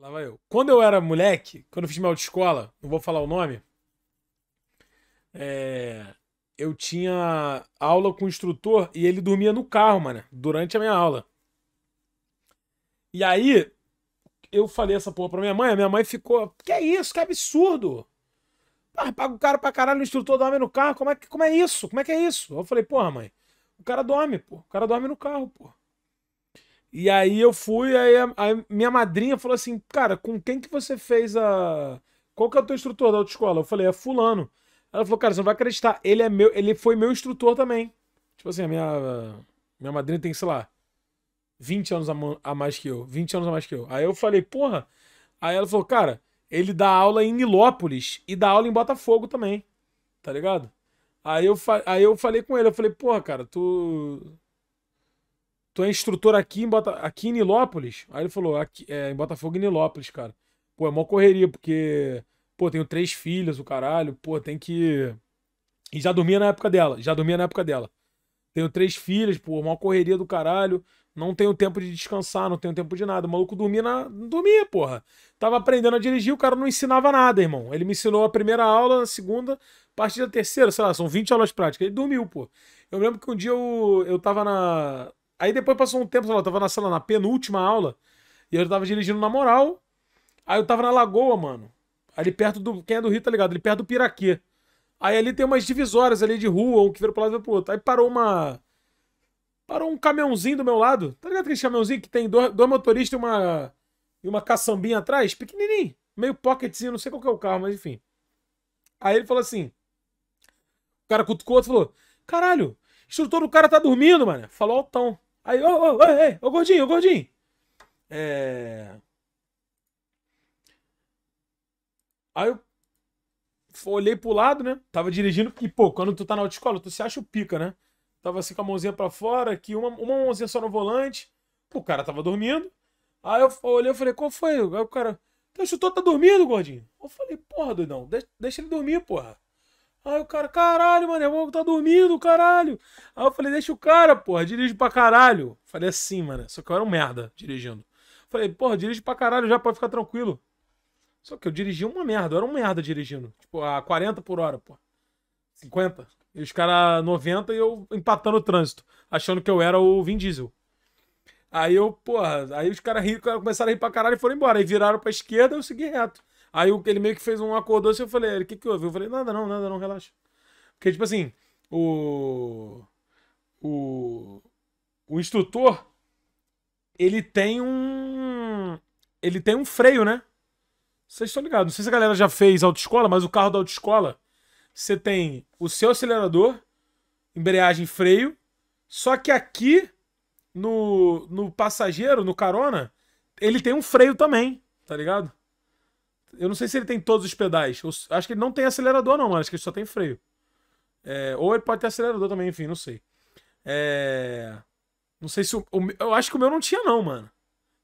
Lá vai eu. Quando eu era moleque, quando eu fiz minha autoescola, não vou falar o nome, é... eu tinha aula com o instrutor e ele dormia no carro, mano, durante a minha aula. E aí, eu falei essa porra pra minha mãe, a minha mãe ficou, que é isso, que absurdo. paga o cara pra caralho, o instrutor dorme no carro, como é, que, como é isso, como é que é isso? Eu falei, porra mãe, o cara dorme, pô, o cara dorme no carro, pô. E aí eu fui, aí a, a minha madrinha falou assim, cara, com quem que você fez a... Qual que é o teu instrutor da autoescola? Eu falei, é fulano. Ela falou, cara, você não vai acreditar, ele, é meu, ele foi meu instrutor também. Tipo assim, a minha, minha madrinha tem, sei lá, 20 anos a, mais que eu, 20 anos a mais que eu. Aí eu falei, porra. Aí ela falou, cara, ele dá aula em Nilópolis e dá aula em Botafogo também, tá ligado? Aí eu, aí eu falei com ele, eu falei, porra, cara, tu, tu é instrutor aqui em, Bota... aqui em Nilópolis? Aí ele falou, aqui, é, em Botafogo e Nilópolis, cara. Pô, é uma correria, porque, pô, tenho três filhas, o caralho, pô, tem que. E já dormia na época dela, já dormia na época dela. Tenho três filhas, pô, uma correria do caralho. Não tenho tempo de descansar, não tenho tempo de nada. O maluco dormia na. Dormia, porra. Tava aprendendo a dirigir, o cara não ensinava nada, irmão. Ele me ensinou a primeira aula, a segunda, a partir da terceira, sei lá, são 20 aulas práticas. Ele dormiu, pô. Eu lembro que um dia eu, eu tava na, Aí depois passou um tempo, sei lá, eu tava na sala na penúltima aula, e eu tava dirigindo na moral. Aí eu tava na lagoa, mano. Ali perto do. Quem é do Rio, tá ligado? Ali perto do Piraquê. Aí ali tem umas divisórias ali de rua, um que vira pro lado e pro outro. Aí parou uma. Parou um caminhãozinho do meu lado. Tá ligado aquele caminhãozinho que tem dois, dois motoristas e uma. E uma caçambinha atrás? Pequenininho. Meio pocketzinho, não sei qual que é o carro, mas enfim. Aí ele falou assim. O cara cutucou e falou: Caralho, o instrutor do cara tá dormindo, mano. Falou altão. Aí, ô, ô, ô, ô, gordinho, ô, gordinho. É... Aí eu olhei pro lado, né? Tava dirigindo e, pô, quando tu tá na autoescola, tu se acha o pica, né? Tava assim com a mãozinha pra fora, aqui, uma, uma mãozinha só no volante. O cara tava dormindo. Aí eu olhei e falei, qual foi? Aí o cara, tu tá, chutou, tá dormindo, gordinho? Eu falei, porra, doidão, deixa, deixa ele dormir, porra. Aí o cara, caralho, mano, irmão tá dormindo, caralho. Aí eu falei, deixa o cara, porra, dirige pra caralho. Falei assim, mano, só que eu era um merda dirigindo. Falei, porra, dirige pra caralho já, pode ficar tranquilo. Só que eu dirigi uma merda, eu era um merda dirigindo. Tipo, a 40 por hora, porra. 50. E os caras 90 e eu empatando o trânsito, achando que eu era o Vin Diesel. Aí eu, porra, aí os caras riram, começaram a rir pra caralho e foram embora. Aí viraram pra esquerda e eu segui reto. Aí ele meio que fez um acordou e eu falei, o que que houve? Eu falei, nada não, nada não, relaxa. Porque, tipo assim, o. O. O instrutor, ele tem um. Ele tem um freio, né? Vocês estão ligados. Não sei se a galera já fez autoescola, mas o carro da autoescola, você tem o seu acelerador, embreagem, freio. Só que aqui, no, no passageiro, no carona, ele tem um freio também, tá ligado? Eu não sei se ele tem todos os pedais. Eu acho que ele não tem acelerador, não, mano. Acho que ele só tem freio. É, ou ele pode ter acelerador também, enfim, não sei. É... Não sei se o, o, Eu acho que o meu não tinha, não, mano.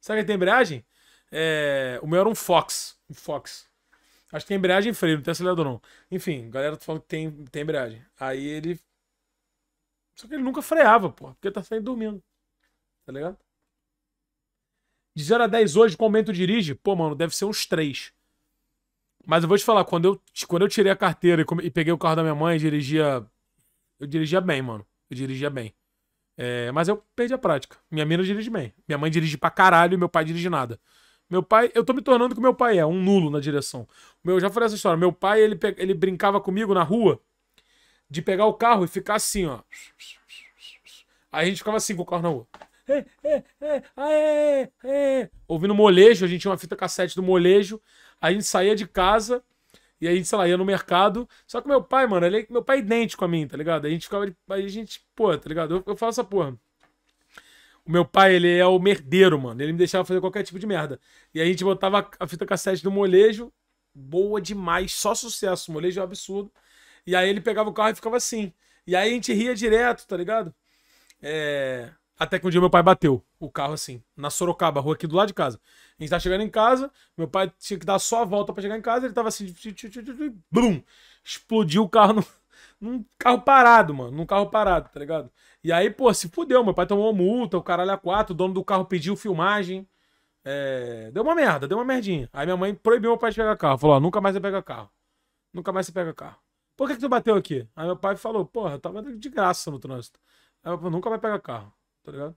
Será que ele tem embreagem? É... O meu era um Fox. Um Fox. Acho que tem embreagem e freio, não tem acelerador, não. Enfim, galera tá falando que tem, tem embreagem. Aí ele. Só que ele nunca freava, pô. Porque tá sempre dormindo. Tá ligado? De 0 a 10 hoje, qual momento dirige? Pô, mano, deve ser uns 3. Mas eu vou te falar, quando eu, quando eu tirei a carteira e, e peguei o carro da minha mãe, dirigia. Eu dirigia bem, mano. Eu dirigia bem. É, mas eu perdi a prática. Minha mina dirige bem. Minha mãe dirige pra caralho e meu pai dirige nada. Meu pai, eu tô me tornando o que meu pai é, um nulo na direção. Meu, eu já falei essa história. Meu pai, ele, ele brincava comigo na rua de pegar o carro e ficar assim, ó. Aí a gente ficava assim com o carro na rua. É, é, é, é, é. ouvindo molejo, a gente tinha uma fita cassete do molejo. A gente saía de casa e aí, sei lá, ia no mercado. Só que meu pai, mano, ele, é, meu pai é idêntico a mim, tá ligado? A gente ficava. A gente, pô, tá ligado? Eu, eu falo essa porra. O meu pai, ele é o merdeiro, mano. Ele me deixava fazer qualquer tipo de merda. E aí a gente botava a fita cassete do molejo, boa demais, só sucesso. O molejo é um absurdo. E aí ele pegava o carro e ficava assim. E aí a gente ria direto, tá ligado? É... Até que um dia meu pai bateu o carro assim, na Sorocaba, rua aqui do lado de casa. A gente tava tá chegando em casa, meu pai tinha que dar só a volta para chegar em casa, ele tava assim, bum explodiu o carro no, num carro parado, mano, num carro parado, tá ligado? E aí, pô, se fudeu, meu pai tomou multa, o caralho a quatro, o dono do carro pediu filmagem, é... deu uma merda, deu uma merdinha. Aí minha mãe proibiu meu pai de pegar carro, falou, ó, nunca mais você pega carro, nunca mais você pega carro. Por que que tu bateu aqui? Aí meu pai falou, porra, eu tava de graça no trânsito. Aí eu falei: nunca vai pegar carro, tá ligado?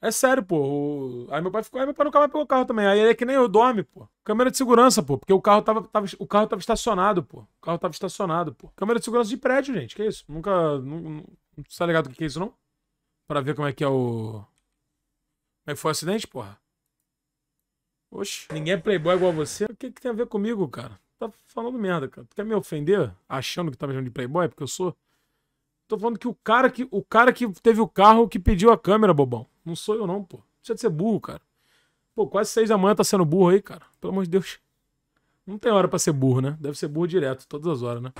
É sério, pô. Aí meu pai ficou. Aí meu pai nunca mais pegou o carro também. Aí ele é que nem eu dorme, pô. Câmera de segurança, pô. Porque o carro tava, tava, o carro tava estacionado, pô. O carro tava estacionado, pô. Câmera de segurança de prédio, gente. Que isso? Nunca. Não, não, não tá ligado o que é isso, não? Pra ver como é que é o. Como é que foi o acidente, porra? Oxe, ninguém é playboy igual você. O que, que tem a ver comigo, cara? Tá falando merda, cara. Tu quer me ofender achando que tá me chamando de playboy? Porque eu sou. Tô falando que o cara que, o cara que teve o carro que pediu a câmera, bobão. Não sou eu, não, pô. Precisa de ser burro, cara. Pô, quase seis da manhã tá sendo burro aí, cara. Pelo amor de Deus. Não tem hora para ser burro, né? Deve ser burro direto, todas as horas, né?